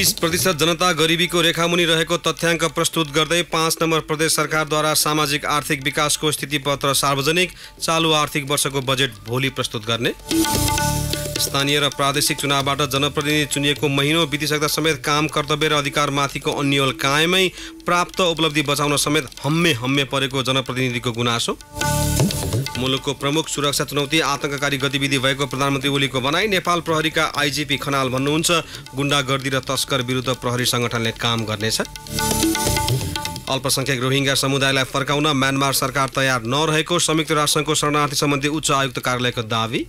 तीस प्रतिशत जनता गरिबीको रेखामुनि रहेको तथ्याङ्क प्रस्तुत गर्दै पाँच नम्बर प्रदेश सरकारद्वारा सामाजिक आर्थिक विकासको स्थिति पत्र सार्वजनिक चालु आर्थिक वर्षको बजेट भोलि प्रस्तुत गर्ने स्थानीय र प्रादेशिक चुनावबाट जनप्रतिनिधि चुनिएको महिनौ बितिसक्दा समेत काम कर्तव्य र अधिकारमाथिको अन्यल कायमै प्राप्त उपलब्धि बचाउन समेत हम्मे हम्मे परेको जनप्रतिनिधिको गुनासो मुलुकको प्रमुख सुरक्षा चुनौती आतंककारी गतिविधि भएको प्रधानमन्त्री ओलीको भनाई नेपाल प्रहरीका आइजिपी खनाल भन्नुहुन्छ गुण्डागर्दी र तस्कर विरुद्ध प्रहरी संगठनले काम गर्नेछ अल्पसङ्ख्यक रोहिङ्गा समुदायलाई फर्काउन म्यानमार सरकार तयार नरहेको संयुक्त राष्ट्रसङ्घको शरणार्थी सम्बन्धी उच्च आयुक्त कार्यालयको दावी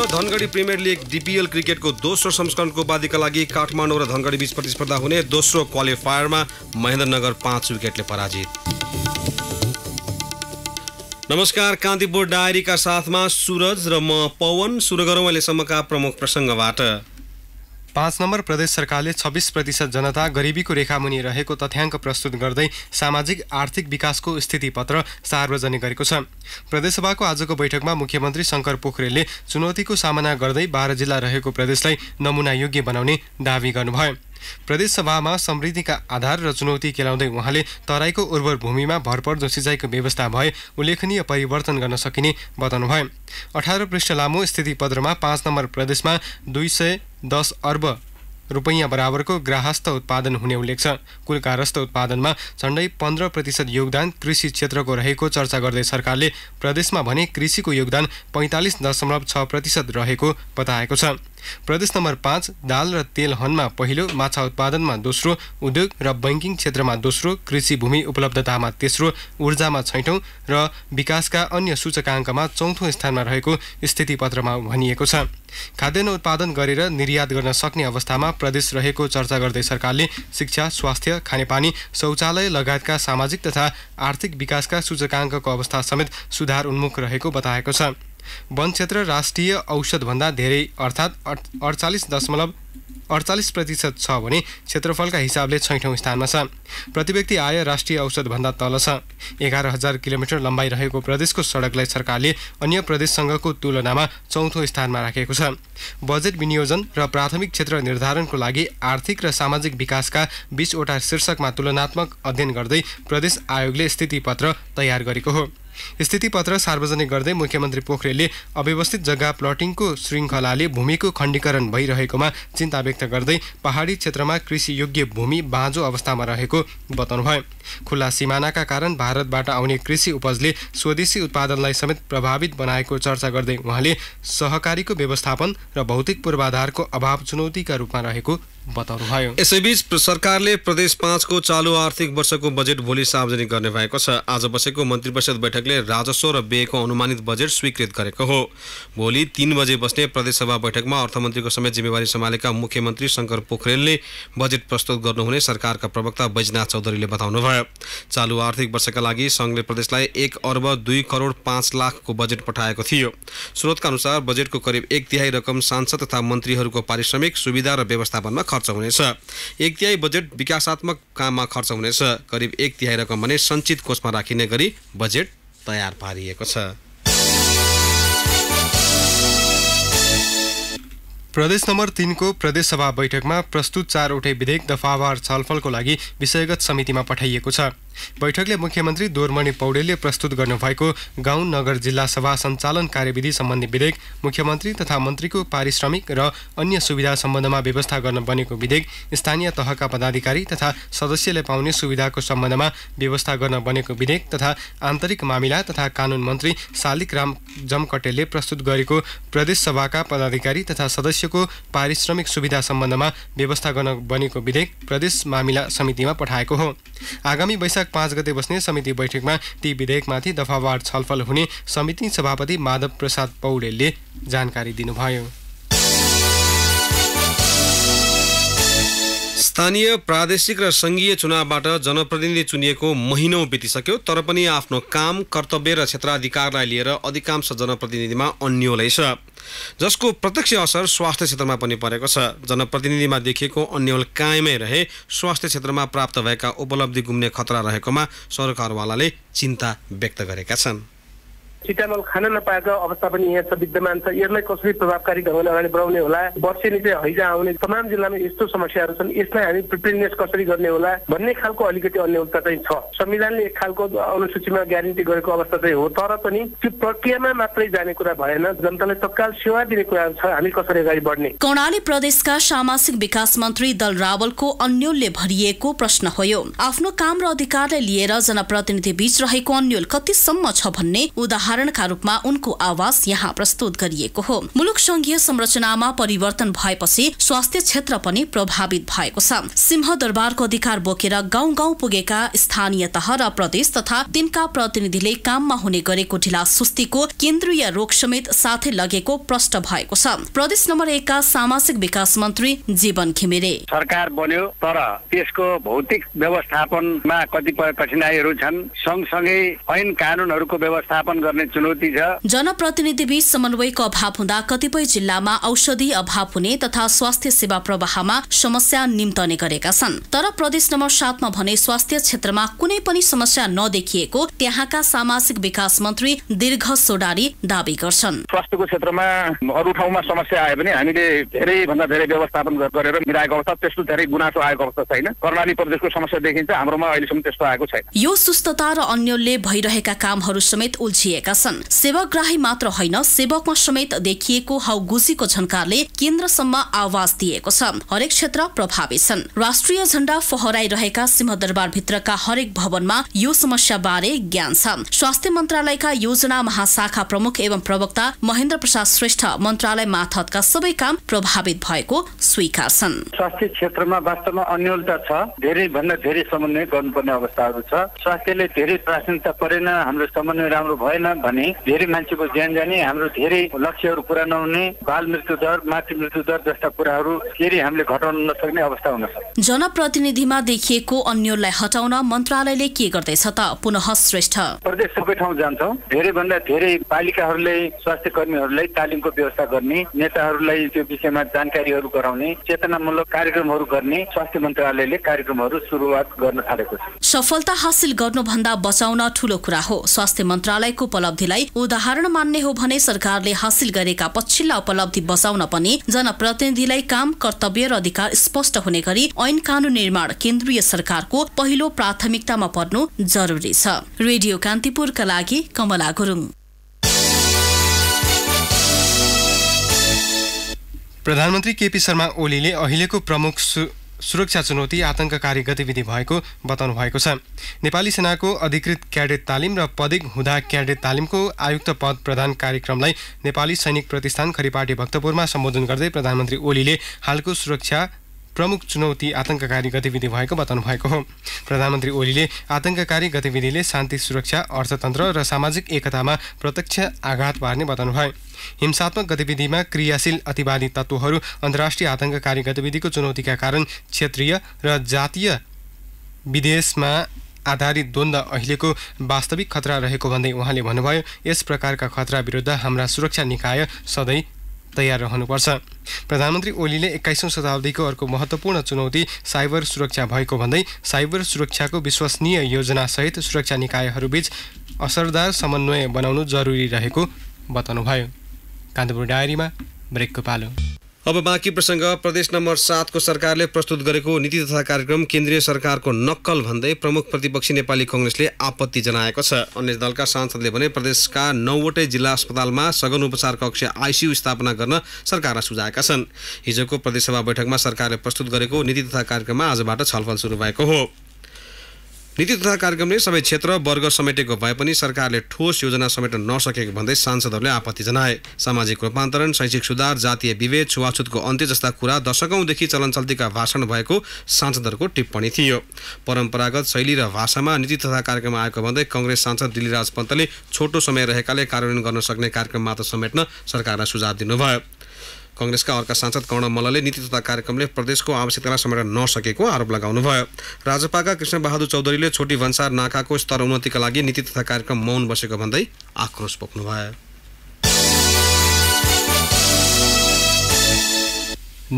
र धनगढी प्रिमियर लिग डिपिएल क्रिकेटको दोस्रो संस्करणको उपाधिका लागि काठमाडौँ र धनगढी बीच प्रतिस्पर्धा हुने दोस्रो क्वालिफायरमा महेन्द्रनगर पाँच विकेटले पराजित नमस्कार कान्तिपुर डायरीका साथमा सुरज र म पवन सुरु गरौँ अहिलेसम्मका प्रमुख प्रसङ्गबाट पाँच नम्बर प्रदेश सरकारले छब्बिस प्रतिशत जनता गरिबीको रेखामुनि रहेको तथ्याङ्क प्रस्तुत गर्दै सामाजिक आर्थिक विकासको स्थिति पत्र सार्वजनिक गरेको छ प्रदेशसभाको आजको बैठकमा मुख्यमन्त्री शङ्कर पोखरेलले चुनौतीको सामना गर्दै बाह्र जिल्ला रहेको प्रदेशलाई योग्य बनाउने दावी गर्नुभयो प्रदेशसभामा समृद्धिका आधार र चुनौती केलाउँदै उहाँले तराईको उर्वर भूमिमा भरपर्दो सिँचाइको व्यवस्था भए उल्लेखनीय परिवर्तन गर्न सकिने बताउनुभयो अठार पृष्ठ लामो स्थिति पत्रमा पाँच नम्बर प्रदेशमा दुई सय दस अर्ब रुपैयाँ बराबरको ग्राहस्थ उत्पादन हुने उल्लेख छ कुल गारस्थ उत्पादनमा झन्डै पन्ध्र प्रतिशत योगदान कृषि क्षेत्रको रहेको चर्चा गर्दै सरकारले प्रदेशमा भने कृषिको योगदान पैँतालिस दशमलव छ प्रतिशत रहेको बताएको छ प्रदेश नम्बर पाँच दाल र तेल हनमा पहिलो माछा उत्पादनमा दोस्रो उद्योग र बैङ्किङ क्षेत्रमा दोस्रो कृषि भूमि उपलब्धतामा तेस्रो ऊर्जामा छैठौँ र विकासका अन्य सूचकाङ्कमा चौथो स्थानमा रहेको स्थितिपत्रमा भनिएको छ खाद्यान्न उत्पादन गरेर निर्यात गर्न सक्ने अवस्थामा प्रदेश रहेको चर्चा गर्दै सरकारले शिक्षा स्वास्थ्य खानेपानी शौचालय लगायतका सामाजिक तथा आर्थिक विकासका सूचकाङ्कको अवस्था समेत सुधार उन्मुख रहेको बताएको छ वन क्षेत्र राष्ट्रिय औषधभन्दा धेरै अर्थात् अडचालिस दशमलव अडचालिस प्रतिशत छ भने क्षेत्रफलका हिसाबले छैठौँ स्थानमा छ प्रति व्यक्ति आय राष्ट्रिय औषधभन्दा तल छ एघार हजार किलोमिटर लम्बाइ रहेको प्रदेशको सडकलाई सरकारले अन्य प्रदेशसँगको तुलनामा चौथो स्थानमा राखेको छ बजेट विनियोजन र प्राथमिक क्षेत्र निर्धारणको लागि आर्थिक र सामाजिक विकासका बिसवटा शीर्षकमा तुलनात्मक अध्ययन गर्दै प्रदेश आयोगले स्थिति पत्र तयार गरेको हो स्थितिपत्र सार्वजनिक गर्दै मुख्यमन्त्री पोखरेलले अव्यवस्थित जग्गा प्लटिङको श्रृङ्खलाले भूमिको खण्डीकरण भइरहेकोमा चिन्ता व्यक्त गर्दै पहाडी क्षेत्रमा कृषियोग्य भूमि बाँझो अवस्थामा रहेको बताउनुभयो खुल्ला सिमानाका कारण भारतबाट आउने कृषि उपजले स्वदेशी उत्पादनलाई समेत प्रभावित बनाएको चर्चा गर्दै उहाँले सहकारीको व्यवस्थापन र भौतिक पूर्वाधारको अभाव चुनौतीका रूपमा रहेको बताउनुभयो यसैबीच सरकारले प्रदेश पाँचको चालु आर्थिक वर्षको बजेट भोलि सार्वजनिक गर्ने भएको छ आज बसेको मन्त्री परिषद बैठकले राजस्व र व्ययको अनुमानित बजेट स्वीकृत गरेको हो भोलि तिन बजे बस्ने प्रदेशसभा बैठकमा अर्थमन्त्रीको समेत जिम्मेवारी सम्हालेका मुख्यमन्त्री शङ्कर पोखरेलले बजेट प्रस्तुत गर्नुहुने सरकारका प्रवक्ता बैजनाथ चौधरीले बताउनुभयो चालु आर्थिक वर्षका लागि सङ्घले प्रदेशलाई एक अर्ब दुई करोड पाँच लाखको बजेट पठाएको थियो स्रोतका अनुसार बजेटको करिब एक तिहाई रकम सांसद तथा मन्त्रीहरूको पारिश्रमिक सुविधा र व्यवस्थापनमा खर्च खर्च हुनेछ एक तिहाई बजेट विकासात्मक काममा खर्च हुनेछ करिब एक तिहाई रकम भने सञ्चित कोषमा राखिने गरी बजेट तयार पारिएको छ प्रदेश नम्बर तिनको प्रदेशसभा बैठकमा प्रस्तुत चारवटै विधेयक दफावार छलफलको लागि विषयगत समितिमा पठाइएको छ बैठकले मुख्यमन्त्री दोरमणि पौडेलले प्रस्तुत गर्नुभएको गाउँ नगर जिल्ला सभा सञ्चालन कार्यविधि सम्बन्धी विधेयक मुख्यमन्त्री तथा मन्त्रीको पारिश्रमिक र अन्य सुविधा सम्बन्धमा व्यवस्था गर्न बनेको विधेयक स्थानीय तहका पदाधिकारी तथा सदस्यले पाउने सुविधाको सम्बन्धमा व्यवस्था गर्न बनेको विधेयक तथा आन्तरिक मामिला तथा कानुन मन्त्री शालिक राम जमकटेलले प्रस्तुत गरेको प्रदेशसभाका पदाधिकारी तथा सदस्य को पारिश्रमिक सुविधा सम्बन्धमा व्यवस्था गर्न बनेको विधेयक प्रदेश मामिला समितिमा पठाएको हो आगामी वैशाख पाँच गते बस्ने समिति बैठकमा ती विधेयकमाथि दफावार छलफल हुने समिति सभापति माधव प्रसाद पौडेलले जानकारी दिनुभयो स्थानीय प्रादेशिक र सङ्घीय चुनावबाट जनप्रतिनिधि चुनिएको महिनौ बितिसक्यो तर पनि आफ्नो काम कर्तव्य र क्षेत्राधिकारलाई लिएर अधिकांश जनप्रतिनिधिमा अन्यलै छ जसको प्रत्यक्ष असर स्वास्थ्य क्षेत्रमा पनि परेको छ जनप्रतिनिधिमा देखिएको अन्यल कायमै रहे स्वास्थ्य क्षेत्रमा प्राप्त भएका उपलब्धि गुम्ने खतरा रहेकोमा सरकारवालाले चिन्ता व्यक्त गरेका छन् सिटामल खान नपाएको अवस्था पनि यहाँ छ विद्यमान छ यसलाई कसरी प्रभावकारी ढङ्गले अगाडि बढाउने होला वर्षेनी चाहिँ हैजा आउने तमाम जिल्लामा यस्तो समस्याहरू छन् यसलाई हामी प्रिपेयरनेस कसरी गर्ने होला भन्ने खालको अलिकति अन्यता चाहिँ छ संविधानले एक खालको अनुसूचीमा ग्यारेन्टी गरेको अवस्था चाहिँ हो तर पनि त्यो प्रक्रियामा मात्रै जाने कुरा भएन जनतालाई तत्काल सेवा दिने कुराहरू छ हामी कसरी अगाडि बढ्ने कर्णाली प्रदेशका सामाजिक विकास मन्त्री दल रावलको अन्यलले भरिएको प्रश्न हो आफ्नो काम र अधिकारलाई लिएर जनप्रतिनिधि बीच रहेको अन्यल कतिसम्म छ भन्ने उदाहरण उदाहरणका रूपमा उनको आवाज यहाँ प्रस्तुत गरिएको हो मुलुक संघीय संरचनामा परिवर्तन भएपछि स्वास्थ्य क्षेत्र पनि प्रभावित भएको छ सिंह दरबारको अधिकार बोकेर गाउँ गाउँ पुगेका स्थानीय तह र प्रदेश तथा तिनका प्रतिनिधिले काममा हुने गरेको ढिला सुस्तीको केन्द्रीय रोग समेत साथै लगेको प्रष्ट भएको छ प्रदेश नम्बर एकका सामाजिक विकास मन्त्री जीवन घिमिरे सरकार बन्यो तर त्यसको भौतिक व्यवस्थापनमा कतिपय कठिनाईहरू छन् सँगसँगै ऐन कानुनहरूको व्यवस्थापन गर्ने जनप्रतिनिधि बीच समन्वयको अभाव हुँदा कतिपय जिल्लामा औषधि अभाव हुने तथा स्वास्थ्य सेवा प्रवाहमा समस्या निम्तने गरेका छन् तर प्रदेश नम्बर सातमा भने स्वास्थ्य क्षेत्रमा कुनै पनि समस्या नदेखिएको त्यहाँका सामाजिक विकास मन्त्री दीर्घ सोडारी दावी गर्छन् स्वास्थ्यको क्षेत्रमा अरू ठाउँमा समस्या आयो भने हामीले धेरै भन्दा धेरै व्यवस्थापन गरेर मिलाएको अवस्था त्यस्तो धेरै गुनासो आएको अवस्था छैन कर्णाली प्रदेशको समस्या देखिन्छ हाम्रोमा अहिलेसम्म त्यस्तो आएको छैन यो सुस्तता र अन्यले भइरहेका कामहरू समेत उल्झिएका गरेका छन् सेवाग्राही मात्र होइन सेवकमा समेत देखिएको हाउगुजीको झन्कारले केन्द्रसम्म आवाज दिएको छ हरेक क्षेत्र प्रभावित छन् राष्ट्रिय झण्डा फहराइरहेका भित्रका हरेक भवनमा यो समस्या बारे ज्ञान छ स्वास्थ्य मन्त्रालयका योजना महाशाखा प्रमुख एवं प्रवक्ता महेन्द्र प्रसाद श्रेष्ठ मन्त्रालय मार्फतका सबै काम प्रभावित भएको स्वीकार छन् स्वास्थ्य क्षेत्रमा वास्तवमा अन्यलता छ धेरै भन्दा धेरै समन्वय गर्नुपर्ने अवस्थाहरू छ स्वास्थ्यले धेरै प्राथमिकता परेन हाम्रो समन्वय राम्रो भएन भने धेरै मान्छेको ज्यान जाने हाम्रो धेरै लक्ष्यहरू पुरा नहुने बाल मृत्यु दर मातृ मृत्यु दर जस्ता कुराहरू फेरि हामीले घटाउन नसक्ने अवस्था हुन सक्छ जनप्रतिनिधिमा देखिएको अन्यलाई हटाउन मन्त्रालयले के गर्दैछ त पुनः श्रेष्ठ प्रदेश सबै ठाउँ जान्छौँ धेरै भन्दा धेरै पालिकाहरूले स्वास्थ्य कर्मीहरूलाई तालिमको व्यवस्था गर्ने नेताहरूलाई त्यो विषयमा जानकारीहरू गराउने चेतनामूलक कार्यक्रमहरू गर्ने स्वास्थ्य मन्त्रालयले कार्यक्रमहरू सुरुवात गर्न थालेको छ सफलता हासिल गर्नुभन्दा बचाउन ठूलो कुरा हो स्वास्थ्य मन्त्रालयको उपलब्ध उपलब्धिलाई उदाहरण मान्ने हो भने सरकारले हासिल गरेका पछिल्ला उपलब्धि बचाउन पनि जनप्रतिनिधिलाई काम कर्तव्य र अधिकार स्पष्ट हुने गरी ऐन कानून निर्माण केन्द्रीय सरकारको पहिलो प्राथमिकतामा पर्नु जरुरी छ रेडियो कान्तिपुरका लागि कमला गुरुङ प्रधानमन्त्री केपी शर्मा ओलीले अहिलेको प्रमुख सुरक्षा चुनौती आतंककारी गतिविधि भएको बताउनु भएको छ नेपाली सेनाको अधिकृत क्याडेट तालिम र पदिक हुँदा क्याडेट तालिमको आयुक्त पद प्रदान कार्यक्रमलाई नेपाली सैनिक प्रतिष्ठान खरिपाटी भक्तपुरमा सम्बोधन गर्दै प्रधानमन्त्री ओलीले हालको सुरक्षा प्रमुख चुनौती आतंककारी गतिविधि भएको बताउनु भएको हो प्रधानमन्त्री ओलीले आतंककारी गतिविधिले शान्ति सुरक्षा अर्थतन्त्र र सामाजिक एकतामा प्रत्यक्ष आघात पार्ने बताउनु बताउनुभयो हिंसात्मक गतिविधिमा क्रियाशील अतिवादी तत्त्वहरू अन्तर्राष्ट्रिय आतंककारी गतिविधिको चुनौतीका कारण क्षेत्रीय र जातीय विदेशमा आधारित द्वन्द अहिलेको वास्तविक खतरा रहेको भन्दै उहाँले भन्नुभयो यस प्रकारका खतरा विरुद्ध हाम्रा सुरक्षा निकाय सधैँ तयार रहनुपर्छ प्रधानमन्त्री ओलीले एक्काइसौँ शताब्दीको अर्को महत्त्वपूर्ण चुनौती साइबर सुरक्षा भएको भन्दै साइबर सुरक्षाको विश्वसनीय योजनासहित सुरक्षा निकायहरूबीच असरदार समन्वय बनाउनु जरुरी रहेको बताउनुभयो कान्तिपुर डायरीमा ब्रेकको पालो अब बाँकी प्रसङ्ग प्रदेश नम्बर सातको सरकारले प्रस्तुत गरेको नीति तथा कार्यक्रम केन्द्रीय सरकारको नक्कल भन्दै प्रमुख प्रतिपक्षी नेपाली कङ्ग्रेसले आपत्ति जनाएको छ अन्य दलका सांसदले भने प्रदेशका नौवटै जिल्ला अस्पतालमा सघन उपचार कक्ष आइसियु स्थापना गर्न सरकारलाई सुझाएका छन् हिजोको प्रदेशसभा बैठकमा सरकारले प्रस्तुत गरेको नीति तथा कार्यक्रममा आजबाट छलफल सुरु भएको हो नीति तथा कार्यक्रमले सबै क्षेत्र वर्ग समेटेको भए पनि सरकारले ठोस योजना समेट्न नसकेको भन्दै सांसदहरूले आपत्ति जनाए सामाजिक रूपान्तरण शैक्षिक सुधार जातीय विभेद छुवाछुतको अन्त्य जस्ता कुरा दशकौँदेखि चलनचल्तीका भाषण भएको सांसदहरूको टिप्पणी थियो परम्परागत शैली र भाषामा नीति तथा कार्यक्रम आएको भन्दै कङ्ग्रेस सांसद दिलीराज पन्तले छोटो समय रहेकाले कार्यान्वयन गर्न सक्ने कार्यक्रम मात्र समेट्न सरकारलाई सुझाव दिनुभयो कङ्ग्रेसका अर्का सांसद कर्ण मल्लले नीति तथा कार्यक्रमले प्रदेशको आवश्यकतालाई समेट्न नसकेको आरोप लगाउनुभयो राजपाका कृष्णबहादुर चौधरीले छोटी भन्सार नाकाको स्तर उन्नतिका लागि नीति तथा कार्यक्रम मौन बसेको भन्दै आक्रोश पोख्नुभयो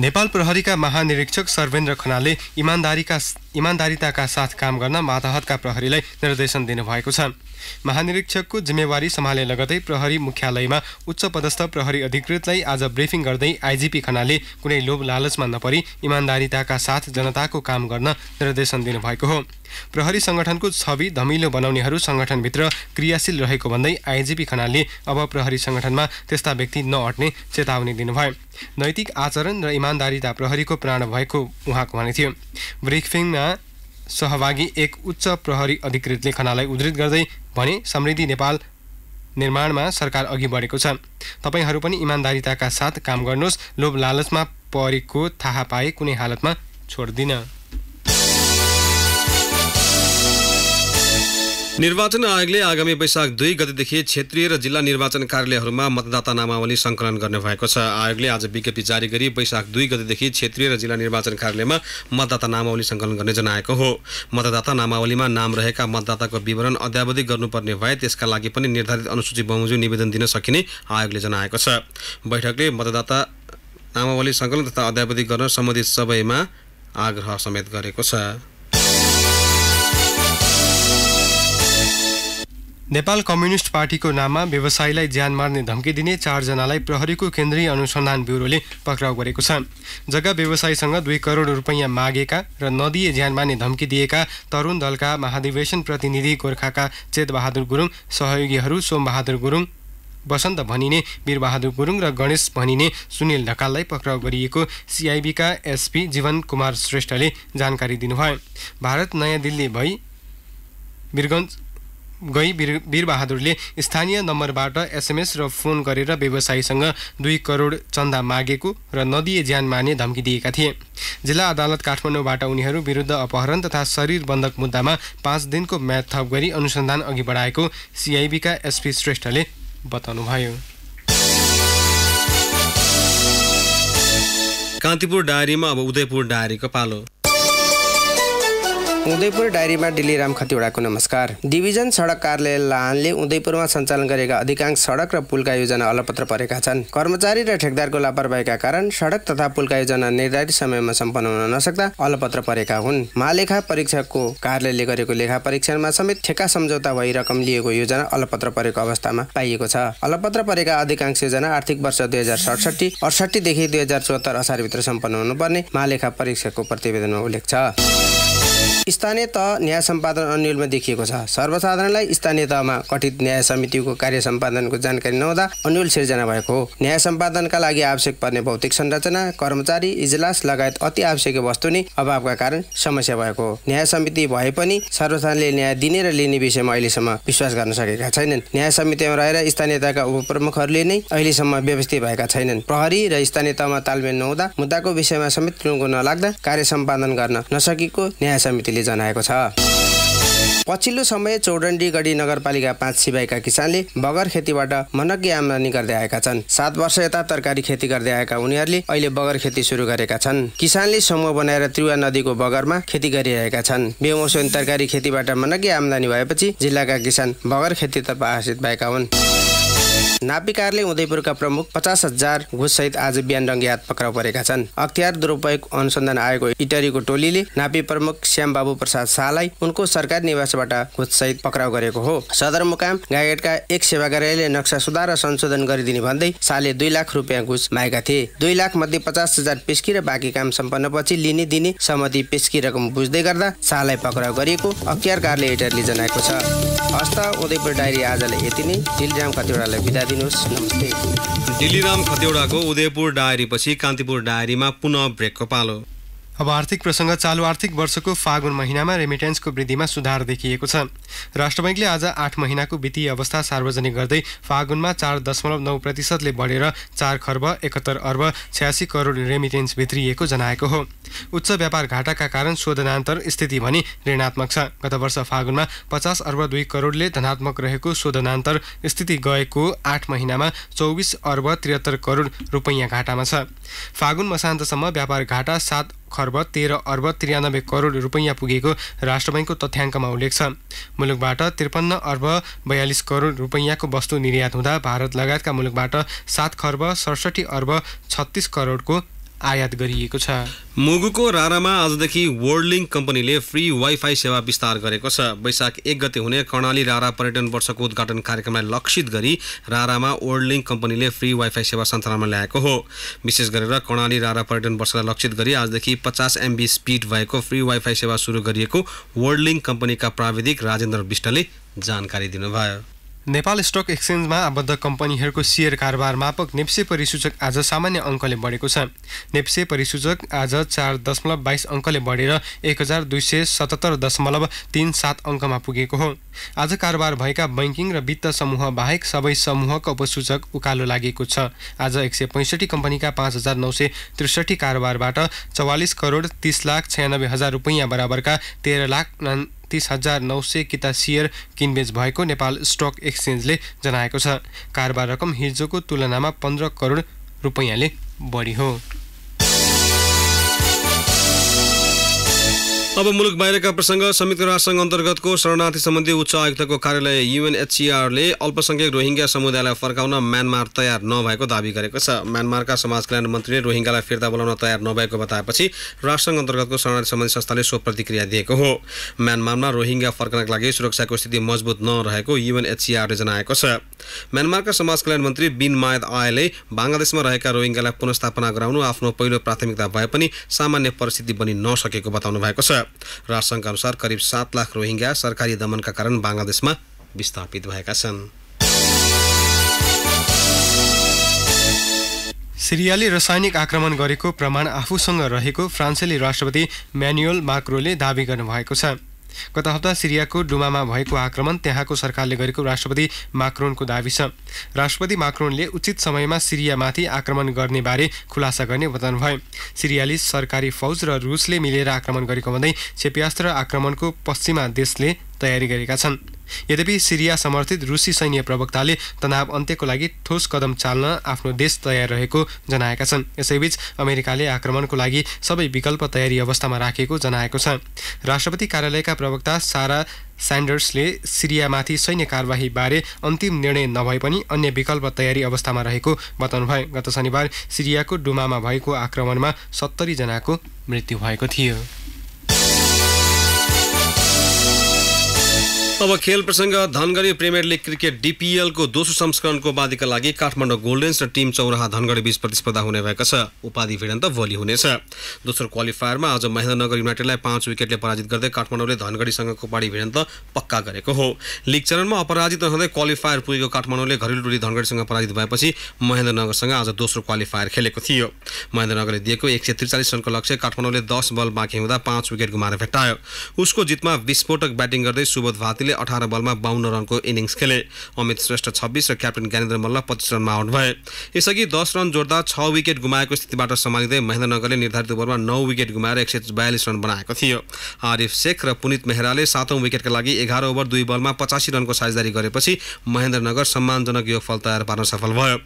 नेपाल प्रहरीका महानिरीक्षक सर्वेन्द्र खनाले इमान्दारीका इमान्दारिताका साथ काम गर्न माताहतका प्रहरीलाई निर्देशन दिनुभएको छ महानिरीक्षकको जिम्मेवारी सम्हाले लगतै प्रहरी मुख्यालयमा उच्च पदस्थ प्रहरी अधिकृतलाई आज ब्रिफिङ गर्दै आइजिपी खनाले कुनै लोभ लालचमा नपरी इमान्दारिताका साथ जनताको काम गर्न निर्देशन दिनुभएको हो प्रहरी सङ्गठनको छवि धमिलो बनाउनेहरू सङ्गठनभित्र क्रियाशील रहेको भन्दै आइजिपी खनालले अब प्रहरी सङ्गठनमा त्यस्ता व्यक्ति नअट्ने चेतावनी दिनुभयो नैतिक आचरण र इमान्दारिता प्रहरीको प्राण भएको उहाँको भनेको थियो ब्रिफिङमा सहभागी एक उच्च प्रहरी अधिकृत खनालाई उद्धित गर्दै भने समृद्धि नेपाल निर्माणमा सरकार अघि बढेको छ तपाईँहरू पनि इमान्दारिताका साथ काम गर्नुहोस् लोभ लालचमा परेको थाहा पाए कुनै हालतमा छोड्दिन निर्वाचन आयोगले आगामी वैशाख दुई गतिदेखि क्षेत्रीय र जिल्ला निर्वाचन कार्यालयहरूमा मतदाता नामावली सङ्कलन गर्ने भएको छ आयोगले आज विज्ञप्ति जारी गरी वैशाख दुई गतिदेखि क्षेत्रीय र जिल्ला निर्वाचन कार्यालयमा मतदाता नामावली सङ्कलन गर्ने जनाएको हो मतदाता नामावलीमा नाम रहेका मतदाताको विवरण अध्यावधि गर्नुपर्ने भए त्यसका लागि पनि निर्धारित अनुसूची बमोजिम निवेदन दिन सकिने आयोगले जनाएको छ बैठकले मतदाता नामावली सङ्कलन तथा अध्यावधि गर्न सम्बन्धित सबैमा आग्रह समेत गरेको छ नेपाल कम्युनिस्ट पार्टीको नाममा व्यवसायीलाई ज्यान मार्ने धम्की दिने चारजनालाई प्रहरीको केन्द्रीय अनुसन्धान ब्युरोले पक्राउ गरेको छ जग्गा व्यवसायीसँग दुई करोड रुपैयाँ मागेका र नदिए ज्यान मार्ने धम्की दिएका तरुण दलका महाधिवेशन प्रतिनिधि गोर्खाका चेतबहादुर गुरुङ सहयोगीहरू सोमबहादुर गुरुङ वसन्त भनिने वीरबहादुर गुरुङ र गणेश भनिने सुनिल ढकाललाई पक्राउ गरिएको सिआइबीका एसपी जीवन कुमार श्रेष्ठले जानकारी दिनुभयो भारत नयाँ दिल्ली भई वीरगञ्ज गई वीरबहादुरले स्थानीय नम्बरबाट एसएमएस र फोन गरेर व्यवसायीसँग दुई करोड चन्दा मागेको र नदिए ज्यान माने धम्की दिएका थिए जिल्ला अदालत काठमाडौँबाट उनीहरू विरुद्ध अपहरण तथा शरीर बन्धक मुद्दामा पाँच दिनको म्याद थप गरी अनुसन्धान अघि बढाएको सिआइबीका एसपी श्रेष्ठले बताउनुभयो कान्तिपुर डायरीमा अब उदयपुर डायरीको पालो उदयपुर डायरीमा दिल्ली राम खतिवडाको नमस्कार डिभिजन सडक कार्यालय लाहानले उदयपुरमा सञ्चालन गरेका अधिकांश सडक र पुलका योजना अलपत्र परेका छन् कर्मचारी र ठेकदारको लापरवाहीका कारण सडक तथा पुलका योजना निर्धारित समयमा सम्पन्न हुन नसक्दा अलपत्र परेका हुन् महालेखा परीक्षकको कार्यालयले गरेको लेखा परीक्षणमा समेत ठेका सम्झौता भई रकम लिएको योजना अलपत्र परेको अवस्थामा पाइएको छ अलपत्र परेका अधिकांश योजना आर्थिक वर्ष दुई हजार सडसठी अडसठीदेखि दुई हजार चौहत्तर असारभित्र सम्पन्न हुनुपर्ने महालेखा परीक्षकको प्रतिवेदनमा उल्लेख छ स्थानीय तह न्याय सम्पादन अन्यलमा देखिएको छ सर्वसाधारणलाई स्थानीय तहमा कठित न्याय समितिको कार्य सम्पादनको जानकारी नहुँदा अन्यल सिर्जना भएको हो न्याय सम्पादनका लागि आवश्यक पर्ने भौतिक संरचना कर्मचारी इजलास लगायत अति आवश्यक वस्तु नै अभावका कारण समस्या भएको हो न्याय समिति भए पनि सर्वसाधारणले न्याय दिने र लिने विषयमा अहिलेसम्म विश्वास गर्न सकेका छैनन् न्याय समितिमा रहेर स्थानीय तहका उपप्रमुखहरूले नै अहिलेसम्म व्यवस्थित भएका छैनन् प्रहरी र स्थानीय तहमा तालमेल नहुँदा मुद्दाको विषयमा समेत टुङ्गो नलाग्दा कार्य सम्पादन गर्न नसकेको न्याय समिति समितिले जनाएको छ पछिल्लो समय चौडण्डी गढी नगरपालिका पाँच सिबाईका किसानले बगर खेतीबाट मनग्गी आमदानी गर्दै आएका छन् सात वर्ष यता तरकारी खेती गर्दै आएका उनीहरूले अहिले बगर खेती सुरु गरेका छन् किसानले समूह बनाएर त्रिवा नदीको बगरमा खेती गरिरहेका छन् बेमौसम तरकारी खेतीबाट मनग्गी आमदानी भएपछि जिल्लाका किसान बगर खेतीतर्फ आकर्षित भएका हुन् नापिकारले उदयपुरका प्रमुख पचास हजार घुससहित आज बिहान रङ्गेहात पक्राउ परेका छन् अख्तियार दुरुपयोग अनुसन्धान आएको इटरीको टोलीले नापी प्रमुख श्यामबाबु प्रसाद शाहलाई उनको सरकारी निवासबाट घुससहित पक्राउ गरेको हो सदरमुकाम गाइगेटका एक सेवा कार्यालयले नक्सा सुधार र संशोधन गरिदिने भन्दै शाहले दुई लाख रुपियाँ घुस मागेका थिए दुई लाख मध्ये पचास हजार पेस्की र बाँकी काम सम्पन्नपछि लिने दिने सहमति पेस्की रकम बुझ्दै गर्दा शाहलाई पक्राउ गरिएको अख्तियारकारले इटरीले जनाएको छ हस्त उदयपुर डायरी आजलाई यति नै दिलजाम कतिवटालाई बिदा दिनुहोस् नमस्ते दिल्लीराम खतेवडाको उदयपुर डायरीपछि कान्तिपुर डायरीमा पुनः ब्रेकको पालो अब आर्थिक प्रसङ्ग चालु आर्थिक वर्षको फागुन महिनामा रेमिटेन्सको वृद्धिमा सुधार देखिएको छ राष्ट्र बैङ्कले आज आठ महिनाको वित्तीय अवस्था सार्वजनिक गर्दै फागुनमा चार दशमलव नौ प्रतिशतले बढेर चार खर्ब एकहत्तर अर्ब छ्यासी करोड रेमिटेन्स भित्रिएको जनाएको हो उच्च व्यापार घाटाका कारण शोधनान्तर स्थिति भने ऋणात्मक छ गत वर्ष फागुनमा पचास अर्ब दुई करोडले धनात्मक रहेको शोधनान्तर स्थिति गएको आठ महिनामा चौबिस अर्ब त्रिहत्तर करोड रुपैयाँ घाटामा छ फागुन मसान्तसम्म व्यापार घाटा सात खर्ब तेह्र अर्ब त्रियानब्बे करोड रुपैयाँ पुगेको राष्ट्र ब्याङ्कको तथ्याङ्कमा उल्लेख छ मुलुकबाट त्रिपन्न अर्ब बयालिस करोड रुपैयाँको वस्तु निर्यात हुँदा भारत लगायतका मुलुकबाट सात खर्ब सडसठी अर्ब छत्तिस करोडको आयात गरिएको छ मुगुको रारामा आजदेखि वर्ल्डलिङ कम्पनीले फ्री वाइफाई सेवा विस्तार गरेको छ वैशाख एक गते हुने कर्णाली रारा पर्यटन वर्षको उद्घाटन कार्यक्रमलाई लक्षित गरी रारामा वर्ल्डलिङ कम्पनीले फ्री वाइफाई सेवा सञ्चालनमा ल्याएको हो विशेष गरेर कर्णाली रारा पर्यटन वर्षलाई लक्षित गरी आजदेखि पचास एमबी स्पिड भएको फ्री वाइफाई सेवा सुरु गरिएको वर्ल्डलिङ कम्पनीका प्राविधिक राजेन्द्र विष्टले जानकारी दिनुभयो नेपाल स्टक एक्सचेन्जमा आबद्ध कम्पनीहरूको सेयर कारोबार मापक नेप्से परिसूचक आज सामान्य अङ्कले बढेको छ नेप्से परिसूचक आज चार दशमलव बाइस अङ्कले बढेर एक हजार दुई सय सतहत्तर दशमलव तिन सात अङ्कमा पुगेको हो आज कारोबार भएका बैङ्किङ र वित्त समूह बाहेक सबै समूहको उपसूचक उकालो लागेको छ आज एक सय पैँसठी कम्पनीका पाँच हजार नौ सय त्रिसठी कारोबारबाट चौवालिस करोड तिस लाख छयानब्बे हजार रुपैयाँ बराबरका तेह्र लाख एकतिस हजार नौ सय किता सेयर किनबेच भएको नेपाल स्टक एक्सचेन्जले जनाएको छ कारोबार रकम हिजोको तुलनामा पन्ध्र करोड रुपैयाँले बढी हो अब मुलुक बाहिरका प्रसङ्ग संयुक्त राष्ट्रसङ्घ अन्तर्गतको शरणार्थी सम्बन्धी उच्च आयुक्तको कार्यालय युएनएचसिआरले अल्पसङ्ख्यक रोहिङ्ग्या समुदायलाई फर्काउन म्यानमार तयार नभएको दावी गरेको छ म्यानमारका समाज कल्याण मन्त्रीले रोहिङ्ग्यालाई फिर्ता बोलाउन तयार नभएको बताएपछि राष्ट्रसङ्घ अन्तर्गतको शरणार्थी सम्बन्धी संस्थाले सो प्रतिक्रिया दिएको हो म्यानमारमा रोहिङ्ग्या फर्कनका लागि सुरक्षाको स्थिति मजबुत नरहेको युएनएचसिआरले जनाएको छ म्यानमारका समाज कल्याण मन्त्री बिन मायद आयले बङ्गलादेशमा रहेका रोहिङ्ग्यालाई पुनस्थापना गराउनु आफ्नो पहिलो प्राथमिकता भए पनि सामान्य परिस्थिति बनि नसकेको बताउनु भएको छ राष्ट्रसङ्घ अनुसार करिब सात लाख रोहिङ्गा सरकारी दमनका कारण बङ्गलादेशमा विस्थापित भएका छन् सिरियाले रासायनिक आक्रमण गरेको प्रमाण आफूसँग रहेको फ्रान्सेली राष्ट्रपति म्यानुएल माक्रोले दावी गर्नुभएको छ गत हप्ता सिरियाको डुमामा भएको आक्रमण त्यहाँको सरकारले गरेको राष्ट्रपति माक्रोनको दावी छ राष्ट्रपति माक्रोनले उचित समयमा सिरियामाथि आक्रमण गर्ने बारे खुलासा गर्ने बताउनु भयो सिरियाली सरकारी फौज र रुसले मिलेर आक्रमण गरेको भन्दै क्षेपयास्त्र आक्रमणको पश्चिमा देशले तयारी गरेका छन् यद्यपि सिरिया समर्थित रुसी सैन्य प्रवक्ताले तनाव अन्त्यको लागि ठोस कदम चाल्न आफ्नो देश तयार रहेको जनाएका छन् यसैबीच अमेरिकाले आक्रमणको लागि सबै विकल्प तयारी अवस्थामा राखेको जनाएको छ राष्ट्रपति कार्यालयका प्रवक्ता सारा स्यान्डर्सले सिरियामाथि सैन्य कारवाहीबारे अन्तिम निर्णय नभए पनि अन्य विकल्प तयारी अवस्थामा रहेको बताउनुभयो गत शनिबार सिरियाको डुमामा भएको आक्रमणमा जनाको मृत्यु भएको थियो अब खेल प्रसङ्ग धनगढी प्रिमियर लिग क्रिकेट डिपिएलको दोस्रो संस्करणको उपाधिका लागि काठमाडौँ गोल्डेन्स र टिम चौराहा धनगढी बीच प्रतिस्पर्धा हुने भएको छ उपाधि भिडन्त भोलि हुनेछ दोस्रो क्वालिफायरमा आज महेन्द्रनगर युनाइटेडलाई पाँच विकेटले पराजित गर्दै काठमाडौँले धनगढीसँगको उपाधि भिडन्त पक्का गरेको हो लिग चरणमा अपराजित नहुँदै क्वालिफायर पुगेको काठमाडौँले घरेलु टोली धनगढीसँग पराजित भएपछि महेन्द्रनगरसँग आज दोस्रो क्वालिफायर खेलेको थियो महेन्द्रनगरले दिएको एक सय त्रिचालिस रनको लक्ष्य काठमाडौँले दस बल बाँकी हुँदा पाँच विकेट गुमाएर भेट्टायो उसको जितमा विस्फोटक ब्याटिङ गर्दै सुबोध भातीले श्रेष्ठले अठार बलमा बाहन्न रनको इनिङ्स खेले अमित श्रेष्ठ छब्बिस र क्याप्टेन ज्ञानेन्द्र मल्ल पच्चिस रनमा आउट भए यसअघि दस रन जोड्दा छ विकेट गुमाएको स्थितिबाट सम्हाल्दै महेन्द्रनगरले निर्धारित ओभरमा नौ विकेट गुमाएर एक सय बयालिस रन बनाएको थियो आरिफ शेख र पुनित मेहराले सातौँ विकेटका लागि एघार ओभर दुई बलमा पचासी रनको साझेदारी गरेपछि महेन्द्रनगर सम्मानजनक यो फल तयार पार्न सफल भयो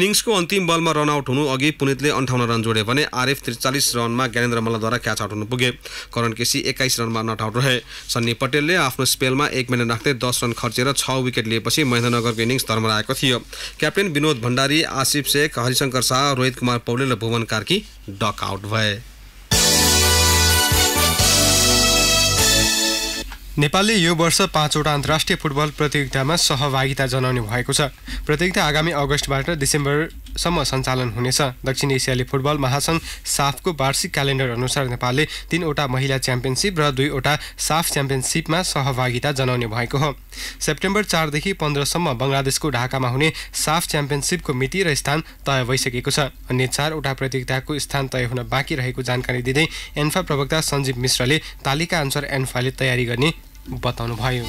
इनिङ्सको अन्तिम बलमा रन आउट हुनु अघि पुनितले अन्ठाउन्न रन जोडे भने आरिफ त्रिचालिस रनमा ज्ञानेन्द्र मल्लद्वारा क्याच आउट हुनु पुगे करण केसी एक्काइस रनमा नट आउट रहे सन्नी पटेलले आफ्नो स्पेलमा एक महिना राख्दै दस रन खर्चेर छ विकेट लिएपछि महेन्द्रनगरको इनिङ्स धर्मराएको थियो क्याप्टेन विनोद भण्डारी आसिफ शेख हरिशङ्कर शाह रोहित कुमार पौडेल र भुवन कार्की डक भए नेपालले यो वर्ष पाँचवटा अन्तर्राष्ट्रिय फुटबल प्रतियोगितामा सहभागिता जनाउने भएको छ प्रतियोगिता आगामी अगस्तबाट डिसेम्बर सम्म सञ्चालन हुनेछ दक्षिण एसियाली फुटबल महासङ्घ साफको वार्षिक क्यालेन्डर अनुसार नेपालले तीनवटा महिला च्याम्पियनसिप र दुईवटा साफ च्याम्पियनसिपमा सहभागिता जनाउने भएको हो सेप्टेम्बर चारदेखि पन्ध्रसम्म बङ्गलादेशको ढाकामा हुने साफ च्याम्पियनसिपको मिति र स्थान तय भइसकेको छ अन्य चारवटा प्रतियोगिताको स्थान तय हुन बाँकी रहेको जानकारी दिँदै एन्फा प्रवक्ता सञ्जीव मिश्रले तालिका अनुसार एन्फाले तयारी गर्ने बताउनु भयो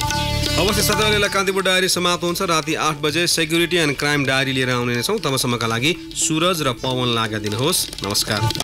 अवश्य साथीहरूलाई कान्तिपुर डायरी समाप्त हुन्छ राति आठ बजे सेक्युरिटी एन्ड क्राइम डायरी लिएर आउने नै छौँ तबसम्मका लागि सुरज र पवन लागा दिनुहोस् नमस्कार